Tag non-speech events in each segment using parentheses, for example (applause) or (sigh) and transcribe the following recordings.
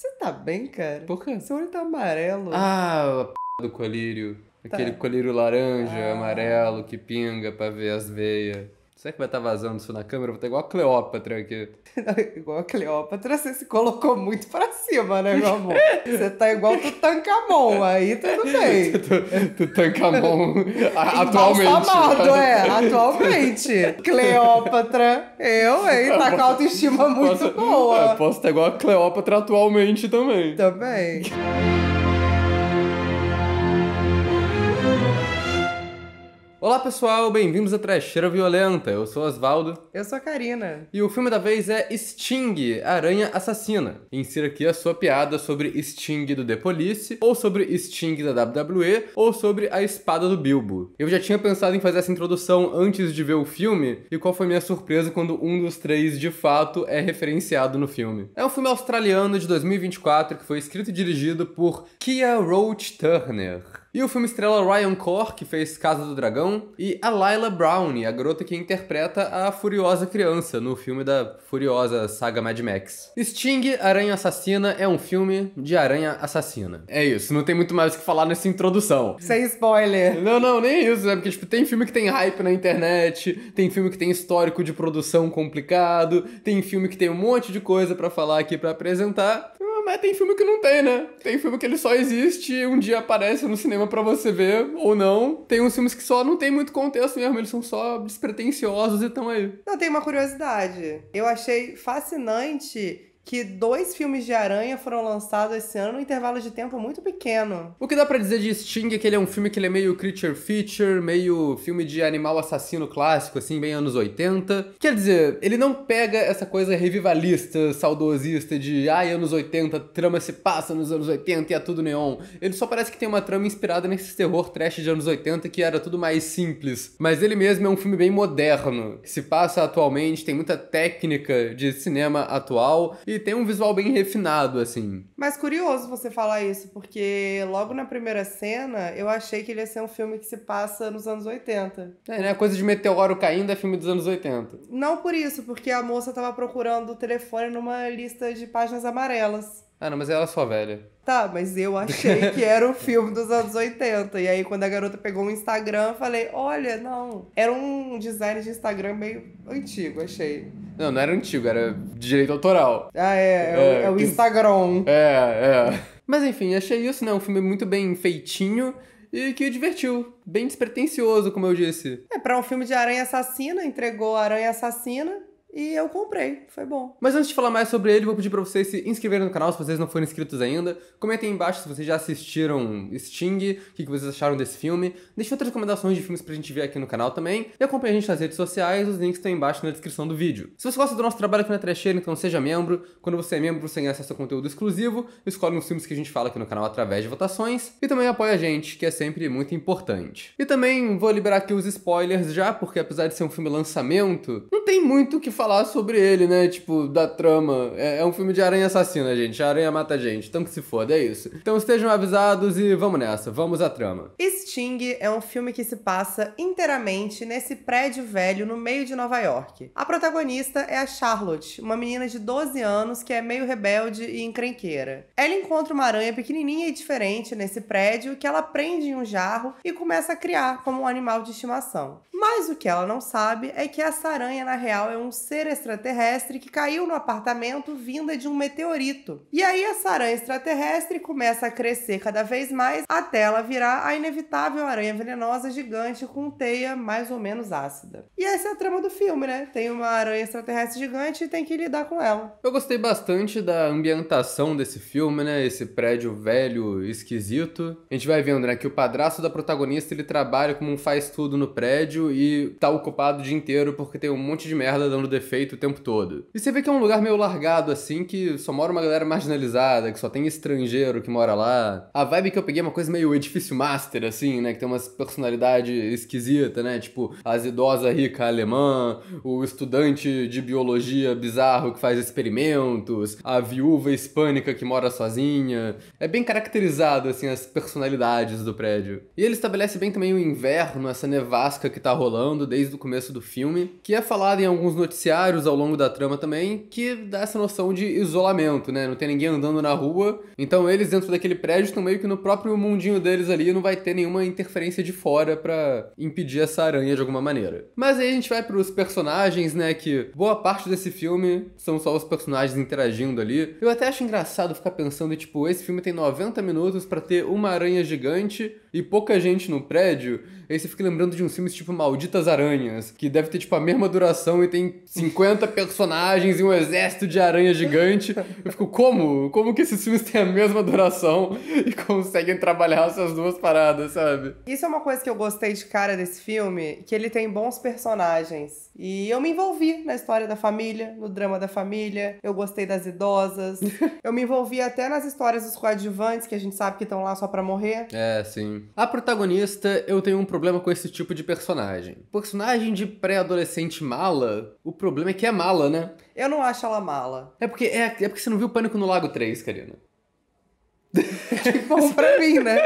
Você tá bem, cara? Por quê? Seu olho tá amarelo. Ah, a p do colírio. Tá. Aquele colírio laranja, ah. amarelo, que pinga pra ver as veias. Será é que vai tá estar vazando isso na câmera? Vou estar igual a Cleópatra aqui. (laughs) igual a Cleópatra, você se colocou muito pra cima, né, meu amor? Você tá igual Tutankamon, aí tudo bem. (laughs) Tutankamon atualmente. Amado, né? é, (laughs) atualmente. Cleópatra, eu, hein, tá com autoestima muito boa. Eu posso estar igual a Cleópatra atualmente também. Também. Olá pessoal, bem-vindos a Trecheira Violenta. Eu sou Osvaldo. Eu sou a Karina. E o filme da vez é Sting, Aranha Assassina. Insira aqui a sua piada sobre Sting do The Police, ou sobre Sting da WWE, ou sobre a espada do Bilbo. Eu já tinha pensado em fazer essa introdução antes de ver o filme, e qual foi minha surpresa quando um dos três de fato é referenciado no filme. É um filme australiano de 2024 que foi escrito e dirigido por Kia Roach Turner. E o filme estrela Ryan Corr, que fez Casa do Dragão, e a Lila Browne, a garota que interpreta a Furiosa Criança no filme da Furiosa saga Mad Max. Sting, Aranha Assassina é um filme de aranha assassina. É isso, não tem muito mais o que falar nessa introdução. Sem spoiler! Não, não, nem isso, né? porque tipo, tem filme que tem hype na internet, tem filme que tem histórico de produção complicado, tem filme que tem um monte de coisa para falar aqui para apresentar, mas tem filme que não tem, né? Tem filme que ele só existe e um dia aparece no cinema cinema para você ver ou não. Tem uns filmes que só não tem muito contexto mesmo, eles são só despretensiosos e estão aí. Não, tem uma curiosidade. Eu achei fascinante que dois filmes de aranha foram lançados esse ano num intervalo de tempo muito pequeno. O que dá para dizer de Sting é que ele é um filme que ele é meio creature feature, meio filme de animal assassino clássico, assim, bem anos 80. Quer dizer, ele não pega essa coisa revivalista, saudosista de ai, anos 80, trama se passa nos anos 80 e é tudo neon. Ele só parece que tem uma trama inspirada nesse terror trash de anos 80 que era tudo mais simples. Mas ele mesmo é um filme bem moderno, que se passa atualmente, tem muita técnica de cinema atual e tem um visual bem refinado, assim. Mas curioso você falar isso, porque logo na primeira cena eu achei que ele ia ser um filme que se passa nos anos 80. É, né? Coisa de meteoro caindo é filme dos anos 80. Não por isso, porque a moça tava procurando o telefone numa lista de páginas amarelas. Ah, não, mas ela é só velha. Tá, mas eu achei que era o filme dos anos 80. E aí, quando a garota pegou um Instagram, eu falei: olha, não. Era um design de Instagram meio antigo, achei. Não, não era antigo, era de direito autoral. Ah, é. É, é, é o Instagram. É, é. Mas enfim, achei isso, né? Um filme muito bem feitinho e que divertiu. Bem despretensioso, como eu disse. É, pra um filme de aranha assassina, entregou a aranha assassina e eu comprei, foi bom. Mas antes de falar mais sobre ele, vou pedir pra vocês se inscreverem no canal se vocês não forem inscritos ainda. Comentem aí embaixo se vocês já assistiram Sting, o que vocês acharam desse filme. Deixem outras recomendações de filmes pra gente ver aqui no canal também. E acompanhe a gente nas redes sociais, os links estão embaixo na descrição do vídeo. Se você gosta do nosso trabalho aqui na Trecheira, então seja membro. Quando você é membro, você tem acesso a conteúdo exclusivo, escolhe os filmes que a gente fala aqui no canal através de votações. E também apoia a gente, que é sempre muito importante. E também vou liberar aqui os spoilers já, porque apesar de ser um filme lançamento, não tem muito o que falar sobre ele, né? Tipo, da trama. É, é um filme de aranha assassina, gente. A aranha mata gente. Então que se foda, é isso. Então estejam avisados e vamos nessa. Vamos à trama. Sting é um filme que se passa inteiramente nesse prédio velho no meio de Nova York. A protagonista é a Charlotte, uma menina de 12 anos que é meio rebelde e encrenqueira. Ela encontra uma aranha pequenininha e diferente nesse prédio que ela prende em um jarro e começa a criar como um animal de estimação. Mas o que ela não sabe é que essa aranha, na real, é um ser extraterrestre que caiu no apartamento vinda de um meteorito. E aí essa aranha extraterrestre começa a crescer cada vez mais até ela virar a inevitável aranha venenosa gigante com teia mais ou menos ácida. E essa é a trama do filme, né? Tem uma aranha extraterrestre gigante e tem que lidar com ela. Eu gostei bastante da ambientação desse filme, né? Esse prédio velho, esquisito. A gente vai vendo, né, que o padrasto da protagonista ele trabalha como um faz tudo no prédio e tá ocupado o dia inteiro porque tem um monte de merda dando defeito defeito o tempo todo. E você vê que é um lugar meio largado, assim, que só mora uma galera marginalizada, que só tem estrangeiro que mora lá. A vibe que eu peguei é uma coisa meio edifício master, assim, né? Que tem umas personalidade esquisita, né? Tipo, as idosas rica alemã, o estudante de biologia bizarro que faz experimentos, a viúva hispânica que mora sozinha. É bem caracterizado, assim, as personalidades do prédio. E ele estabelece bem também o inverno, essa nevasca que tá rolando desde o começo do filme, que é falado em alguns noticiários noticiários ao longo da trama também que dá essa noção de isolamento, né? Não tem ninguém andando na rua, então eles dentro daquele prédio estão meio que no próprio mundinho deles ali, não vai ter nenhuma interferência de fora para impedir essa aranha de alguma maneira. Mas aí a gente vai para os personagens, né? Que boa parte desse filme são só os personagens interagindo ali. Eu até acho engraçado ficar pensando, tipo, esse filme tem 90 minutos para ter uma aranha gigante e pouca gente no prédio, aí você fica lembrando de uns filmes tipo Malditas Aranhas, que deve ter tipo a mesma duração e tem 50 (laughs) personagens e um exército de aranha gigante. Eu fico, como? Como que esses filmes têm a mesma duração (laughs) e conseguem trabalhar essas duas paradas, sabe? Isso é uma coisa que eu gostei de cara desse filme, que ele tem bons personagens. E eu me envolvi na história da família, no drama da família, eu gostei das idosas, (laughs) eu me envolvi até nas histórias dos coadjuvantes, que a gente sabe que estão lá só pra morrer. É, sim. A protagonista, eu tenho um problema com esse tipo de personagem. Personagem de pré-adolescente mala, o problema é que é mala, né? Eu não acho ela mala. É porque, é, é porque você não viu Pânico no Lago 3, Karina. (laughs) tipo, um pra mim, né?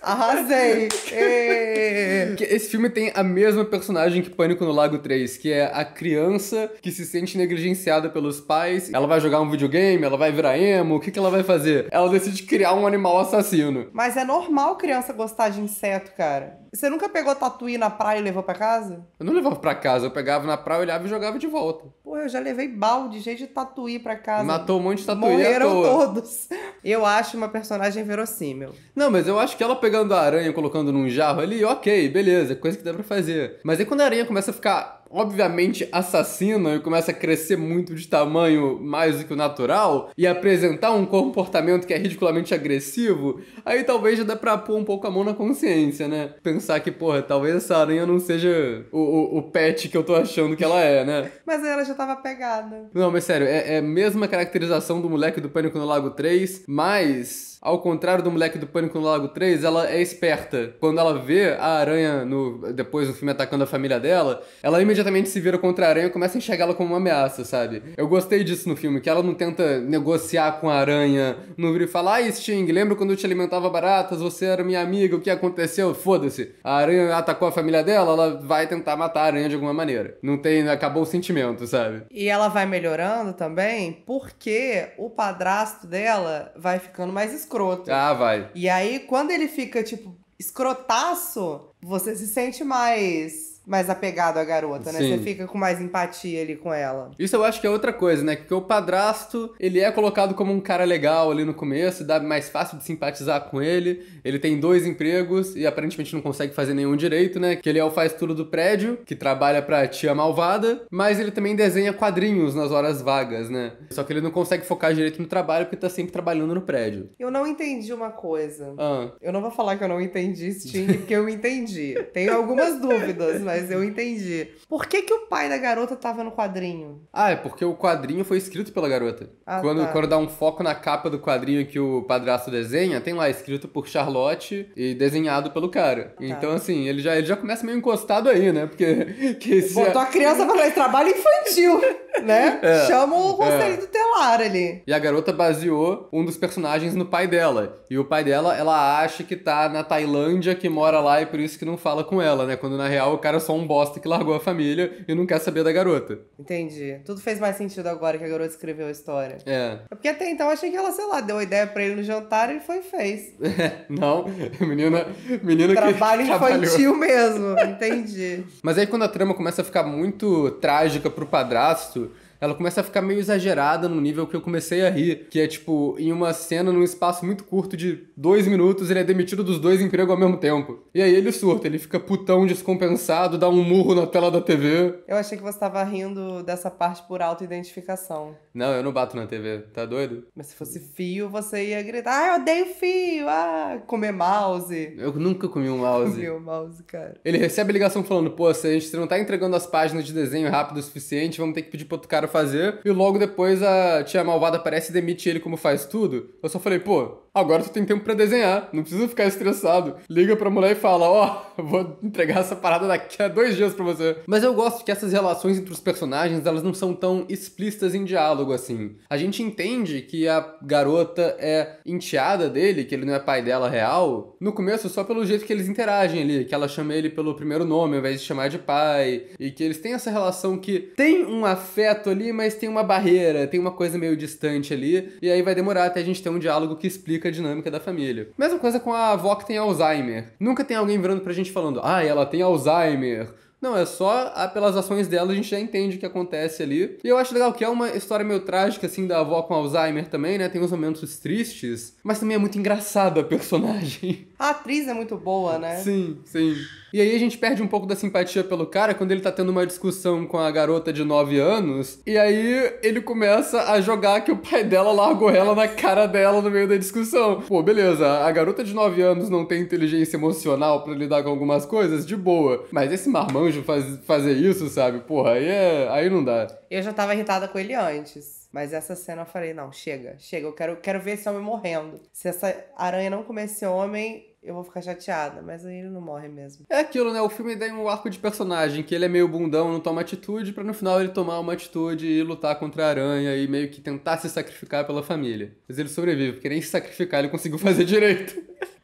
Arrasei! É. E... Esse filme tem a mesma personagem que Pânico no Lago 3, que é a criança que se sente negligenciada pelos pais. Ela vai jogar um videogame, ela vai virar emo, o que, que ela vai fazer? Ela decide criar um animal assassino. Mas é normal criança gostar de inseto, cara. Você nunca pegou tatuí na praia e levou pra casa? Eu não levava pra casa, eu pegava na praia, olhava e jogava de volta. Pô, eu já levei balde, gente, de tatuí pra casa. Matou um monte de tatuí Morreram à toa. todos. Eu acho uma personagem verossímil. Não, mas eu acho que ela pegando a aranha e colocando num jarro ali, ok, beleza, coisa que dá pra fazer. Mas aí quando a aranha começa a ficar obviamente assassina e começa a crescer muito de tamanho mais do que o natural e apresentar um comportamento que é ridiculamente agressivo, aí talvez já dá pra pôr um pouco a mão na consciência, né? Pensar que, porra, talvez essa aranha não seja o, o, o pet que eu tô achando que ela é, né? (laughs) mas ela já tava pegada. Não, mas sério, é, é a mesma caracterização do moleque do Pânico no Lago 3, mas ao contrário do moleque do Pânico no Lago 3, ela é esperta. Quando ela vê a aranha no depois no filme atacando a família dela, ela imediatamente imediatamente se vira contra a aranha e começa a enxergá-la como uma ameaça, sabe? Eu gostei disso no filme, que ela não tenta negociar com a aranha, não vira e fala, ai Sting, lembra quando eu te alimentava baratas, você era minha amiga, o que aconteceu? Foda-se. A aranha atacou a família dela, ela vai tentar matar a aranha de alguma maneira. Não tem, acabou o sentimento, sabe? E ela vai melhorando também porque o padrasto dela vai ficando mais escroto. Ah, vai. E aí, quando ele fica, tipo, escrotaço, você se sente mais mais apegado à garota, né? Sim. Você fica com mais empatia ali com ela. Isso eu acho que é outra coisa, né? Porque o padrasto, ele é colocado como um cara legal ali no começo, dá mais fácil de simpatizar com ele. Ele tem dois empregos e aparentemente não consegue fazer nenhum direito, né? Que ele é o faz tudo do prédio, que trabalha pra tia malvada, mas ele também desenha quadrinhos nas horas vagas, né? Só que ele não consegue focar direito no trabalho porque tá sempre trabalhando no prédio. Eu não entendi uma coisa. Ah. Eu não vou falar que eu não entendi Sting, (laughs) porque eu entendi. Tenho algumas dúvidas, mas mas eu entendi. Por que, que o pai da garota tava no quadrinho? Ah, é porque o quadrinho foi escrito pela garota. Ah, quando, tá. quando dá um foco na capa do quadrinho que o padrasto desenha, tem lá escrito por Charlotte e desenhado pelo cara. Ah, tá. Então, assim, ele já, ele já começa meio encostado aí, né? Porque. (laughs) Que Botou a... a criança pra fazer trabalho infantil. (laughs) né? (laughs) É. Chama o Rosselli é. do Telar ali. E a garota baseou um dos personagens no pai dela. E o pai dela, ela acha que tá na Tailândia, que mora lá e por isso que não fala com ela, né? Quando na real o cara é só um bosta que largou a família e não quer saber da garota. Entendi. Tudo fez mais sentido agora que a garota escreveu a história. É. é porque até então eu achei que ela, sei lá, deu a ideia pra ele no jantar e ele foi e fez. É. (laughs) não, menina, menina que Trabalho (laughs) infantil mesmo, entendi. Mas aí quando a trama começa a ficar muito trágica pro padrasto, ela começa a ficar meio exagerada no nível que eu comecei a rir, que é tipo, em uma cena, num espaço muito curto de dois minutos, ele é demitido dos dois empregos ao mesmo tempo. E aí ele surta, ele fica putão descompensado, dá um murro na tela da TV. Eu achei que você tava rindo dessa parte por auto-identificação. Não, eu não bato na TV, tá doido? Mas se fosse fio, você ia gritar, ah, eu odeio fio, ah, comer mouse. Eu nunca comi um mouse. Comi um mouse, cara. Ele recebe a ligação falando, pô, se a gente não tá entregando as páginas de desenho rápido o suficiente, vamos ter que pedir pro outro cara fazer, e logo depois a tia malvada aparece e demite ele como faz tudo. Eu só falei, pô, agora tu tem tempo para desenhar, não precisa ficar estressado. Liga pra mulher e fala, ó, oh, (laughs) vou entregar essa parada daqui a dois dias pra você. Mas eu gosto que essas relações entre os personagens, elas não são tão explícitas em diálogo, assim. A gente entende que a garota é enteada dele, que ele não é pai dela real, no começo só pelo jeito que eles interagem ali, que ela chama ele pelo primeiro nome ao invés de chamar de pai, e que eles têm essa relação que tem um afeto ali, mas tem uma barreira, tem uma coisa meio distante ali, e aí vai demorar até a gente ter um diálogo que explica a dinâmica da família. Mesma coisa com a avó que tem Alzheimer. Nunca tem alguém virando pra gente falando, ah, ela tem Alzheimer. Não, é só a, pelas ações dela a gente já entende o que acontece ali. E eu acho legal que é uma história meio trágica, assim, da avó com Alzheimer também, né? Tem uns momentos tristes, mas também é muito engraçado a personagem. A atriz é muito boa, né? Sim, sim. E aí a gente perde um pouco da simpatia pelo cara quando ele tá tendo uma discussão com a garota de 9 anos. E aí ele começa a jogar que o pai dela largou ela na cara dela no meio da discussão. Pô, beleza, a garota de 9 anos não tem inteligência emocional para lidar com algumas coisas, de boa. Mas esse marmanjo faz, fazer isso, sabe? Porra, aí, é, aí não dá. Eu já tava irritada com ele antes. Mas essa cena eu falei, não, chega, chega, eu quero, quero ver esse homem morrendo. Se essa aranha não comer esse homem, eu vou ficar chateada, mas aí ele não morre mesmo. É aquilo, né? O filme tem um arco de personagem, que ele é meio bundão, não toma atitude, para no final ele tomar uma atitude e lutar contra a aranha e meio que tentar se sacrificar pela família. Mas ele sobrevive, porque nem se sacrificar ele conseguiu (laughs) fazer direito.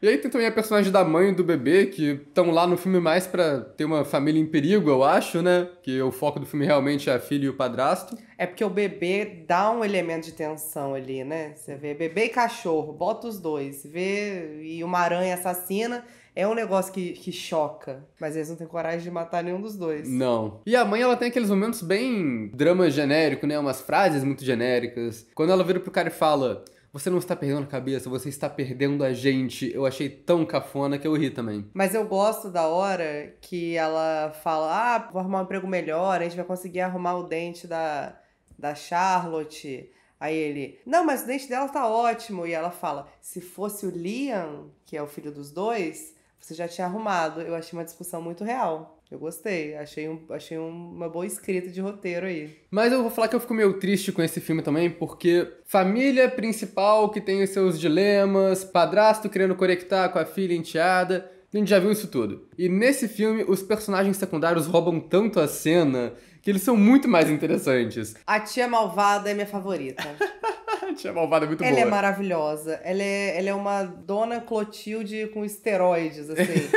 e aí tem também a personagem da mãe e do bebê, que estão lá no filme mais pra ter uma família em perigo, eu acho, né? Que o foco do filme realmente é a filha e o padrasto. É porque o bebê dá um elemento de tensão ali, né? Você vê bebê e cachorro, bota os dois. vê e uma aranha assassina, é um negócio que, que choca. Mas eles não têm coragem de matar nenhum dos dois. Não. E a mãe, ela tem aqueles momentos bem drama genérico, né? Umas frases muito genéricas. Quando ela vira pro cara e fala: você não está perdendo a cabeça, você está perdendo a gente. Eu achei tão cafona que eu ri também. Mas eu gosto da hora que ela fala: ah, vou arrumar um emprego melhor, a gente vai conseguir arrumar o dente da da Charlotte. Aí ele, não, mas o dente dela tá ótimo. E ela fala, se fosse o Liam, que é o filho dos dois, você já tinha arrumado. Eu achei uma discussão muito real. Eu gostei, achei, um, achei uma boa escrita de roteiro aí. Mas eu vou falar que eu fico meio triste com esse filme também, porque família principal que tem os seus dilemas, padrasto querendo conectar com a filha enteada, a gente já viu isso tudo. E nesse filme, os personagens secundários roubam tanto a cena que eles são muito mais interessantes. A tia malvada é minha favorita. (laughs) a tia malvada é muito ela é boa. Ela é maravilhosa. Ela é, ela é uma dona Clotilde com esteroides, assim. (laughs)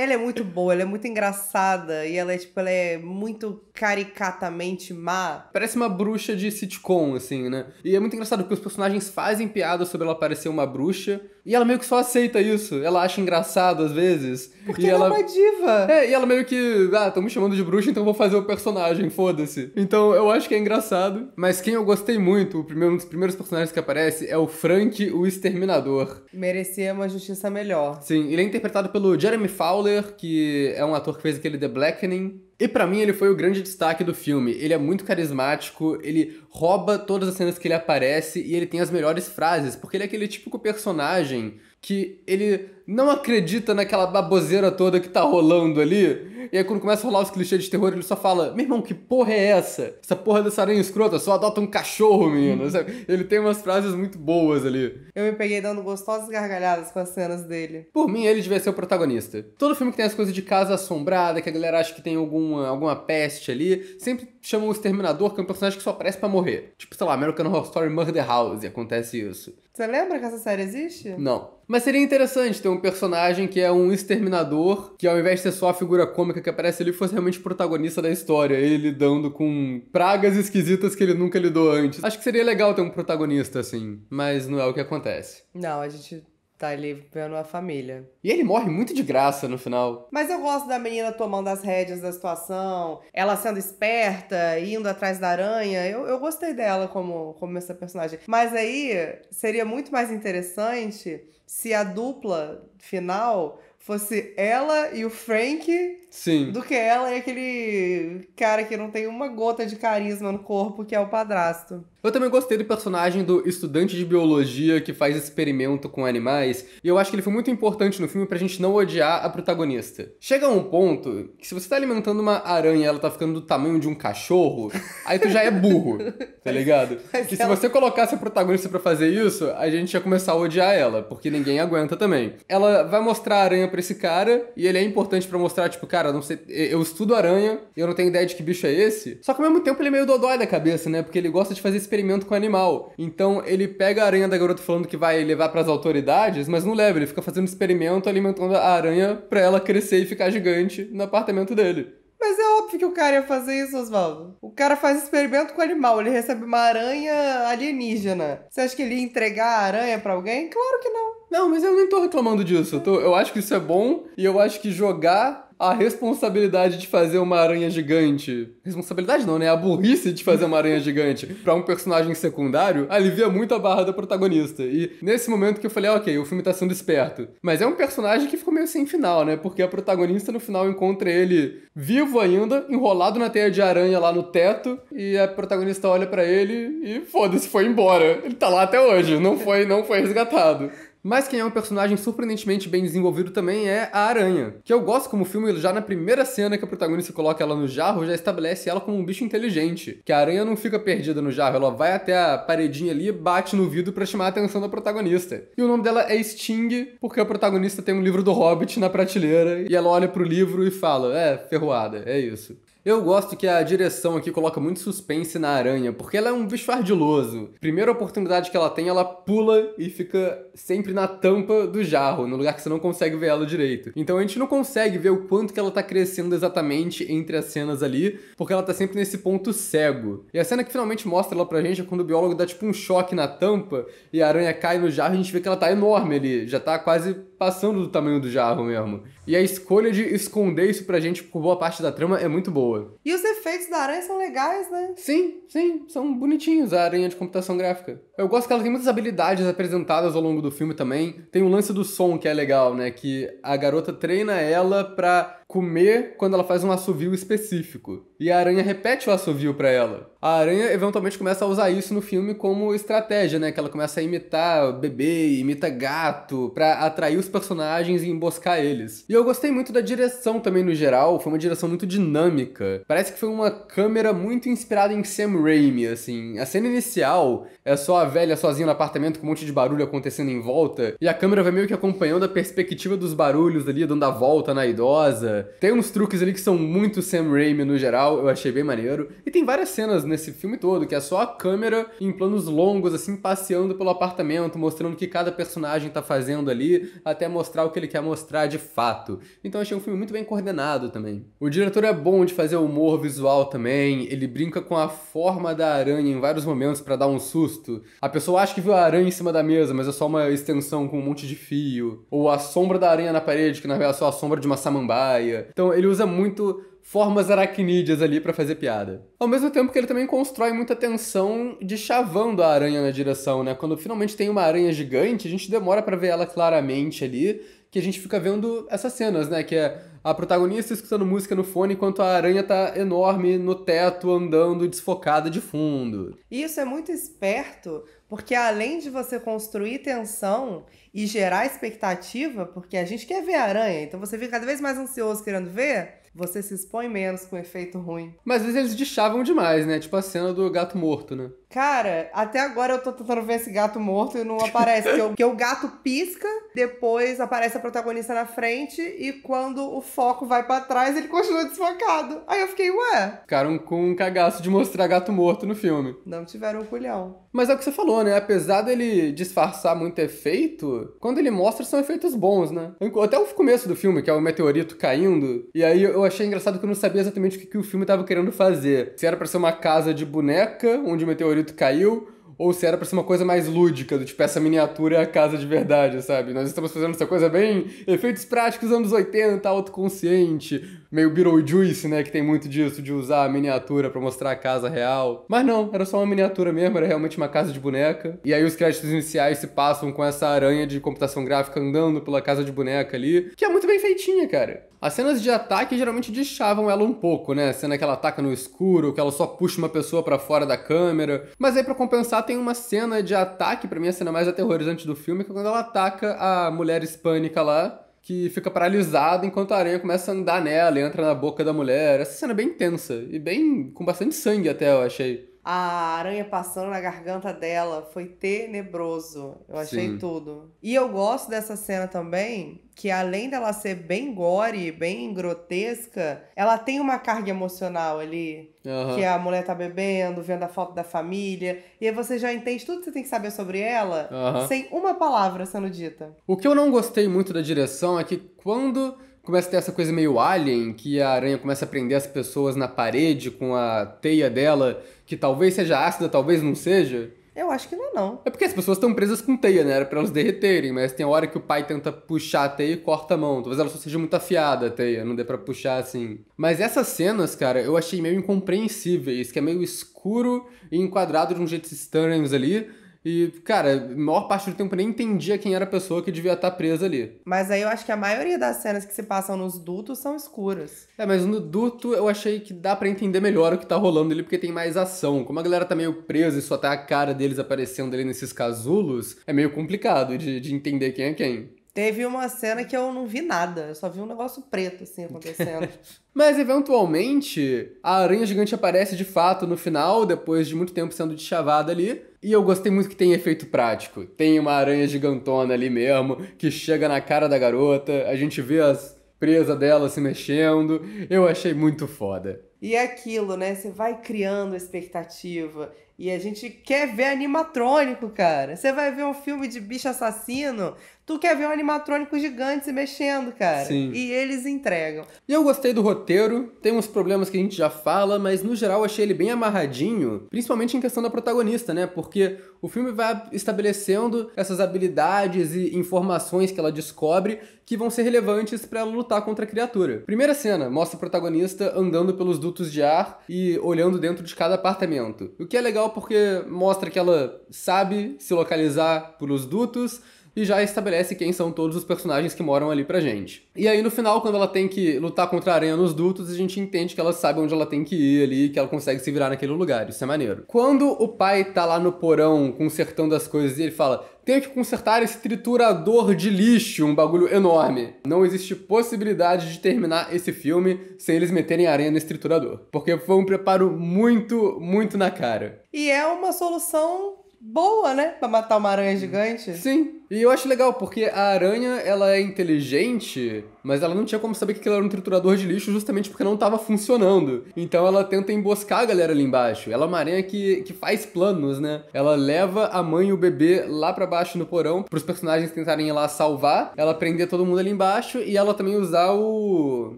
Ela é muito boa, ela é muito engraçada e ela é, tipo, ela é muito caricatamente má. Parece uma bruxa de sitcom, assim, né? E é muito engraçado porque os personagens fazem piada sobre ela parecer uma bruxa e ela meio que só aceita isso. Ela acha engraçado às vezes. Porque ela, ela é uma diva. É, e ela meio que, ah, estão me chamando de bruxa, então vou fazer o personagem, foda-se. Então eu acho que é engraçado. Mas quem eu gostei muito, o primeiro, um dos primeiros personagens que aparece é o Frank, o Exterminador. Merecia uma justiça melhor. Sim, ele é interpretado pelo Jeremy Fowler Fowler, que é um ator que fez aquele The Blackening. E para mim ele foi o grande destaque do filme. Ele é muito carismático, ele rouba todas as cenas que ele aparece e ele tem as melhores frases, porque ele é aquele típico personagem que ele não acredita naquela baboseira toda que tá rolando ali. E aí quando começa a rolar os clichês de terror, ele só fala, meu irmão, que porra é essa? Essa porra é dessa aranha escrota só adota um cachorro, menino. (laughs) Ele tem umas frases muito boas ali. Eu me peguei dando gostosas gargalhadas com as cenas dele. Por mim, ele devia ser o protagonista. Todo filme que tem as coisas de casa assombrada, que a galera acha que tem alguma, alguma peste ali, sempre chama o Exterminador, que é um personagem que só aparece para morrer. Tipo, sei lá, American Horror Story Murder House, e acontece isso. Você lembra que essa série existe? Não. Mas seria interessante ter um um personagem que é um exterminador, que ao invés de ser só a figura cômica que aparece ali, fosse realmente protagonista da história, ele lidando com pragas esquisitas que ele nunca lidou antes. Acho que seria legal ter um protagonista assim, mas não é o que acontece. Não, a gente tá ali vendo a família. E ele morre muito de graça no final. Mas eu gosto da menina tomando as rédeas da situação, ela sendo esperta, indo atrás da aranha. Eu, eu gostei dela como, como essa personagem. Mas aí seria muito mais interessante se a dupla final fosse ela e o Frank Sim. do que ela e aquele cara que não tem uma gota de carisma no corpo, que é o padrasto. Eu também gostei do personagem do estudante de biologia que faz experimento com animais, e eu acho que ele foi muito importante no filme pra gente não odiar a protagonista. Chega um ponto que se você tá alimentando uma aranha e ela tá ficando do tamanho de um cachorro, aí tu já é burro, (laughs) tá ligado? Mas e ela... se você colocasse a protagonista para fazer isso, a gente ia começar a odiar ela, porque ninguém aguenta também. Ela vai mostrar a aranha pra esse cara, e ele é importante para mostrar, tipo, cara, cara, não sei, eu estudo aranha, eu não tenho ideia de que bicho é esse. Só que ao mesmo tempo ele é meio dodói da cabeça, né? Porque ele gosta de fazer experimento com animal. Então ele pega a aranha da garota falando que vai levar para as autoridades, mas não leva, ele fica fazendo experimento alimentando a aranha pra ela crescer e ficar gigante no apartamento dele. Mas é óbvio que o cara ia fazer isso, Oswaldo. O cara faz experimento com animal, ele recebe uma aranha alienígena. Você acha que ele ia entregar a aranha para alguém? Claro que não. Não, mas eu nem tô reclamando disso. Eu, tô, eu acho que isso é bom e eu acho que jogar a responsabilidade de fazer uma aranha gigante. Responsabilidade não, né? A burrice de fazer uma aranha gigante para um personagem secundário alivia muito a barra da protagonista. E nesse momento que eu falei, ah, ok, o filme tá sendo esperto. Mas é um personagem que ficou meio sem final, né? Porque a protagonista no final encontra ele vivo ainda, enrolado na teia de aranha lá no teto, e a protagonista olha para ele e foda-se, foi embora. Ele tá lá até hoje, não foi, não foi resgatado. Mas quem é um personagem surpreendentemente bem desenvolvido também é a aranha, que eu gosto como o filme já na primeira cena que a protagonista coloca ela no jarro, já estabelece ela como um bicho inteligente, que a aranha não fica perdida no jarro, ela vai até a paredinha ali, e bate no vidro para chamar a atenção da protagonista. E o nome dela é Sting, porque a protagonista tem um livro do Hobbit na prateleira e ela olha pro livro e fala: "É, ferroada, é isso". Eu gosto que a direção aqui coloca muito suspense na aranha, porque ela é um bicho ardiloso. Primeira oportunidade que ela tem, ela pula e fica sempre na tampa do jarro, no lugar que você não consegue ver ela direito. Então a gente não consegue ver o quanto que ela tá crescendo exatamente entre as cenas ali, porque ela tá sempre nesse ponto cego. E a cena que finalmente mostra ela pra gente é quando o biólogo dá tipo um choque na tampa e a aranha cai no jarro e a gente vê que ela tá enorme ali, já tá quase passando do tamanho do jarro mesmo. E a escolha de esconder isso pra gente por boa parte da trama é muito boa. E os efeitos da aranha são legais, né? Sim, sim, são bonitinhos a aranha de computação gráfica. Eu gosto que ela tem muitas habilidades apresentadas ao longo do filme também. Tem o lance do som que é legal, né? Que a garota treina ela pra comer quando ela faz um assovio específico. E a aranha repete o assovio pra ela. A aranha eventualmente começa a usar isso no filme como estratégia, né? Que ela começa a imitar bebê, imita gato, pra atrair os personagens e emboscar eles. E eu gostei muito da direção também no geral, foi uma direção muito dinâmica. Parece que foi uma câmera muito inspirada em Sam Sam Raimi, assim. A cena inicial é só a velha sozinha no apartamento com um monte de barulho acontecendo em volta, e a câmera vai meio que acompanhando a perspectiva dos barulhos ali, dando a volta na idosa. Tem uns truques ali que são muito Sam Raimi no geral, eu achei bem maneiro. E tem várias cenas nesse filme todo, que é só a câmera em planos longos, assim, passeando pelo apartamento, mostrando o que cada personagem tá fazendo ali, até mostrar o que ele quer mostrar de fato. Então achei um filme muito bem coordenado também. O diretor é bom de fazer humor visual também, ele brinca com a forma forma da aranha em vários momentos para dar um susto. A pessoa acha que viu a aranha em cima da mesa, mas é só uma extensão com um monte de fio. Ou a sombra da aranha na parede, que na verdade é só a sombra de uma samambaia. Então ele usa muito formas aracnídeas ali para fazer piada. Ao mesmo tempo que ele também constrói muita tensão de chavando a aranha na direção, né? Quando finalmente tem uma aranha gigante, a gente demora para ver ela claramente ali, que a gente fica vendo essas cenas, né? Que é a protagonista escutando música no fone enquanto a aranha tá enorme no teto, andando desfocada de fundo. E isso é muito esperto, porque além de você construir tensão e gerar expectativa, porque a gente quer ver a aranha, então você fica cada vez mais ansioso querendo ver, você se expõe menos com efeito ruim. Mas às vezes eles deixavam demais, né? Tipo a cena do gato morto, né? Cara, até agora eu tô tentando ver esse gato morto e não aparece. que, o, que o gato pisca, depois aparece a protagonista na frente e quando o foco vai para trás, ele continua desfocado. Aí eu fiquei, ué. Ficaram com um cagaço de mostrar gato morto no filme. Não tiveram um culhão. Mas é o que você falou, né? Apesar dele disfarçar muito efeito, quando ele mostra são efeitos bons, né? Até o começo do filme, que é o meteorito caindo, e aí eu achei engraçado que eu não sabia exatamente o que, que o filme tava querendo fazer. Se era pra ser uma casa de boneca, onde o meteorito meteorito caiu ou se era para ser uma coisa mais lúdica, do tipo, essa miniatura é a casa de verdade, sabe? Nós estamos fazendo essa coisa bem efeitos práticos anos 80, autoconsciente, meio Beetlejuice, né, que tem muito disso de usar a miniatura para mostrar a casa real. Mas não, era só uma miniatura mesmo, era realmente uma casa de boneca. E aí os créditos iniciais se passam com essa aranha de computação gráfica andando pela casa de boneca ali, que é muito bem feitinha, cara. As cenas de ataque geralmente deixavam ela um pouco, né? A cena que ela ataca no escuro, que ela só puxa uma pessoa para fora da câmera. Mas aí, para compensar, tem uma cena de ataque, para mim a cena mais aterrorizante do filme, que é quando ela ataca a mulher hispânica lá, que fica paralisada enquanto a aranha começa a andar nela e entra na boca da mulher. Essa cena é bem tensa e bem com bastante sangue até, eu achei a aranha passando na garganta dela. Foi tenebroso. Eu achei Sim. tudo. E eu gosto dessa cena também, que além dela ser bem gore, bem grotesca, ela tem uma carga emocional ali. Uhum. Que a mulher tá bebendo, vendo a foto da família. E aí você já entende tudo que você tem que saber sobre ela, uhum. sem uma palavra sendo dita. O que eu não gostei muito da direção é que quando começa a ter essa coisa meio alien, que a aranha começa a prender as pessoas na parede com a teia dela, que talvez seja ácida, talvez não seja? Eu acho que não, é não. É porque as pessoas estão presas com teia, né? Era pra elas derreterem, mas tem hora que o pai tenta puxar a teia e corta a mão. Talvez ela só seja muito afiada a teia, não dê pra puxar assim. Mas essas cenas, cara, eu achei meio incompreensíveis, que é meio escuro e enquadrado de um jeito estranho ali. E, cara, a maior parte do tempo nem entendia quem era a pessoa que devia estar presa ali. Mas aí eu acho que a maioria das cenas que se passam nos dutos são escuras. É, mas no duto eu achei que dá para entender melhor o que tá rolando ali, porque tem mais ação. Como a galera tá meio presa e só tá a cara deles aparecendo ali nesses casulos, é meio complicado de, de entender quem é quem. Teve uma cena que eu não vi nada, eu só vi um negócio preto assim acontecendo. (laughs) Mas eventualmente, a aranha gigante aparece de fato no final, depois de muito tempo sendo deschavada ali. E eu gostei muito que tem efeito prático. Tem uma aranha gigantona ali mesmo, que chega na cara da garota, a gente vê as presas dela se mexendo. Eu achei muito foda. E é aquilo, né? Você vai criando expectativa. E a gente quer ver animatrônico, cara. Você vai ver um filme de bicho assassino, tu quer ver um animatrônico gigante se mexendo, cara. Sim. E eles entregam. E eu gostei do roteiro, tem uns problemas que a gente já fala, mas no geral achei ele bem amarradinho, principalmente em questão da protagonista, né? Porque o filme vai estabelecendo essas habilidades e informações que ela descobre que vão ser relevantes para ela lutar contra a criatura. Primeira cena mostra o protagonista andando pelos dutos de ar e olhando dentro de cada apartamento. O que é legal porque mostra que ela sabe se localizar pelos dutos, e já estabelece quem são todos os personagens que moram ali pra gente. E aí no final, quando ela tem que lutar contra a aranha nos dutos, a gente entende que ela sabe onde ela tem que ir ali, que ela consegue se virar naquele lugar, isso é maneiro. Quando o pai tá lá no porão consertando as coisas e ele fala: tenho que consertar esse triturador de lixo, um bagulho enorme. Não existe possibilidade de terminar esse filme sem eles meterem aranha nesse triturador. Porque foi um preparo muito, muito na cara. E é uma solução boa, né? Pra matar uma aranha gigante. Sim, e eu acho legal, porque a aranha, ela é inteligente, mas ela não tinha como saber que aquilo era um triturador de lixo justamente porque não estava funcionando. Então ela tenta emboscar a galera ali embaixo. Ela é uma aranha que, que faz planos, né? Ela leva a mãe e o bebê lá para baixo no porão, pros personagens tentarem ir lá salvar, ela prender todo mundo ali embaixo e ela também usar o...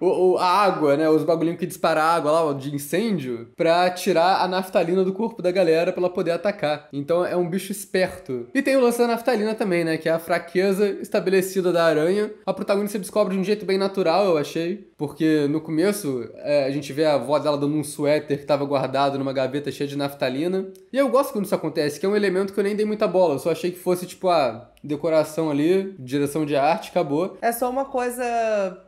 o, o a água, né? Os bagulhinhos que disparam água lá, de incêndio, pra tirar a naftalina do corpo da galera pra ela poder atacar. Então é um bicho esperto. E tem o lance da naftalina também, né? né? Que é a fraqueza estabelecida da aranha. A protagonista descobre de um jeito bem natural, eu achei. Porque no começo é, a gente vê a avó dela dando um suéter que tava guardado numa gaveta cheia de naftalina. E eu gosto quando isso acontece, que é um elemento que eu nem dei muita bola. Eu só achei que fosse tipo, a decoração ali, direção de arte, acabou. É só uma coisa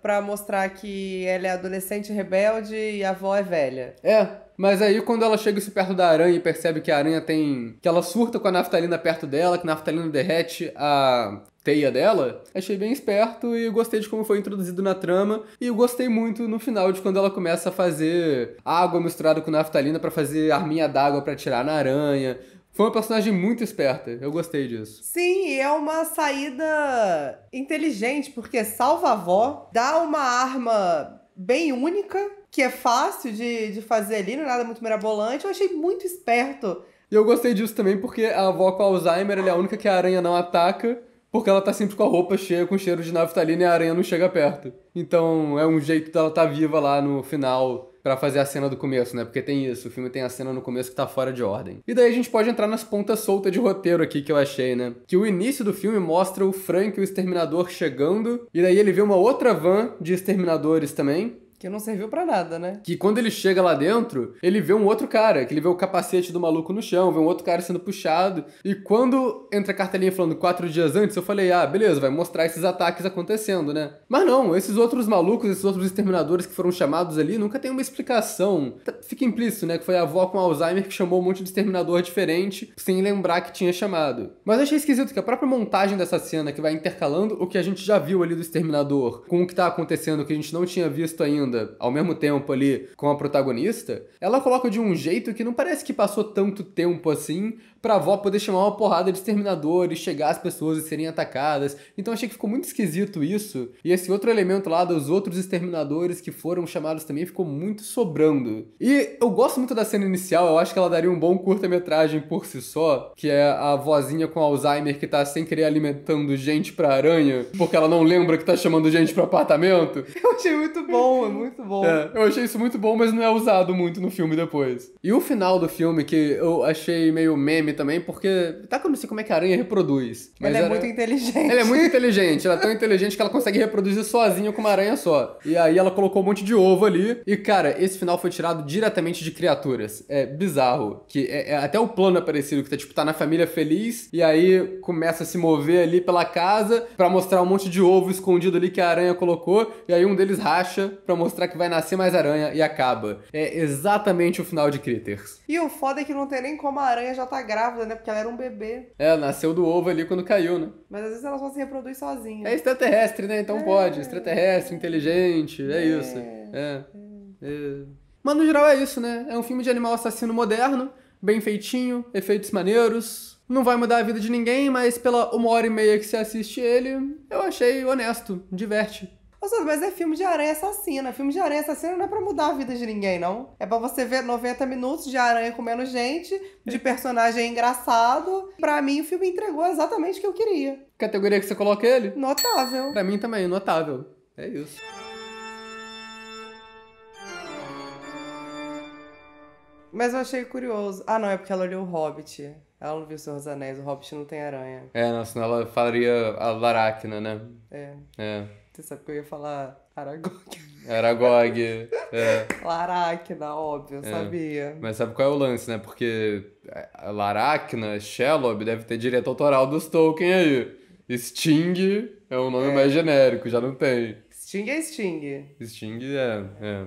para mostrar que ela é adolescente rebelde e a avó é velha. É, mas aí quando ela chega se perto da aranha e percebe que a aranha tem. que ela surta com a naftalina perto dela, que a naftalina derrete a teia dela, achei bem esperto e gostei de como foi introduzido na trama e gostei muito no final de quando ela começa a fazer água misturada com naftalina para fazer arminha d'água para tirar na aranha. Foi uma personagem muito esperta, eu gostei disso. Sim, é uma saída inteligente, porque salva a avó, dá uma arma bem única que é fácil de, de fazer ali, não é nada muito mirabolante. Eu achei muito esperto. E eu gostei disso também porque a avó com Alzheimer é a única que a aranha não ataca, porque ela tá sempre com a roupa cheia, com cheiro de naftalina tá né, e a aranha não chega perto. Então é um jeito dela tá viva lá no final para fazer a cena do começo, né? Porque tem isso, o filme tem a cena no começo que tá fora de ordem. E daí a gente pode entrar nas pontas soltas de roteiro aqui que eu achei, né? Que o início do filme mostra o Frank, e o exterminador, chegando, e daí ele vê uma outra van de exterminadores também, que não serviu para nada, né? Que quando ele chega lá dentro, ele vê um outro cara, que ele vê o capacete do maluco no chão, vê um outro cara sendo puxado. E quando entra a cartelinha falando quatro dias antes, eu falei, ah, beleza, vai mostrar esses ataques acontecendo, né? Mas não, esses outros malucos, esses outros exterminadores que foram chamados ali, nunca tem uma explicação. Tá, fica implícito, né? Que foi a avó com Alzheimer que chamou um monte de exterminador diferente, sem lembrar que tinha chamado. Mas achei esquisito que a própria montagem dessa cena, que vai intercalando o que a gente já viu ali do exterminador, com o que tá acontecendo, que a gente não tinha visto ainda Wanda, ao mesmo tempo ali com a protagonista, ela coloca de um jeito que não parece que passou tanto tempo assim pra vó poder chamar uma porrada de exterminador e chegar às pessoas e serem atacadas. Então achei que ficou muito esquisito isso. E esse outro elemento lá dos outros exterminadores que foram chamados também ficou muito sobrando. E eu gosto muito da cena inicial, eu acho que ela daria um bom curta-metragem por si só, que é a vozinha com Alzheimer que tá sem querer alimentando gente pra aranha, porque ela não lembra que tá chamando gente pro apartamento. Eu achei muito bom, muito bom. É, eu achei isso muito bom, mas não é usado muito no filme depois. E o final do filme, que eu achei meio meme também, porque tá como como é que a aranha reproduz. Mas é ela é era... muito inteligente. Ela é muito inteligente. Ela é tão inteligente que ela consegue reproduzir sozinha com uma aranha só. E aí ela colocou um monte de ovo ali. E, cara, esse final foi tirado diretamente de criaturas. É bizarro. Que é, é até o plano é parecido, que tá tipo, tá na família feliz, e aí começa a se mover ali pela casa para mostrar um monte de ovo escondido ali que a aranha colocou. E aí um deles racha pra mostrar mostrar que vai nascer mais aranha e acaba. É exatamente o final de Critters. E o foda é que não tem nem como a aranha já tá grávida, né? Porque ela era um bebê. É, ela nasceu do ovo ali quando caiu, né? Mas às vezes ela só se reproduz sozinha. É extraterrestre, né? Então é. pode. Extraterrestre, inteligente, é, é. isso. É. é. é. Mas no geral é isso, né? É um filme de animal assassino moderno, bem feitinho, efeitos maneiros, não vai mudar a vida de ninguém, mas pela uma hora e meia que você assiste ele, eu achei honesto, diverte. Nossa, mas é filme de aranha assassina. Filme de aranha assassina não é pra mudar a vida de ninguém, não. É pra você ver 90 minutos de aranha comendo gente, de personagem engraçado. Pra mim, o filme entregou exatamente o que eu queria. Categoria que você coloca ele? Notável. Pra mim também, notável. É isso. Mas eu achei curioso. Ah, não, é porque ela olhou o Hobbit. Ela não viu o Senhor dos Anéis, o Hobbit não tem aranha. É, não, senão ela faria a Laracna, né? É. É. Você sabe que eu ia falar Aragog. É Aragog. é. Laracna, óbvio, eu é. sabia. Mas sabe qual é o lance, né? Porque é, Laracna, Shelob, deve ter direito autoral dos Tolkien aí. Sting é um nome é. mais genérico, já não tem. Sting é Sting. Sting é, é.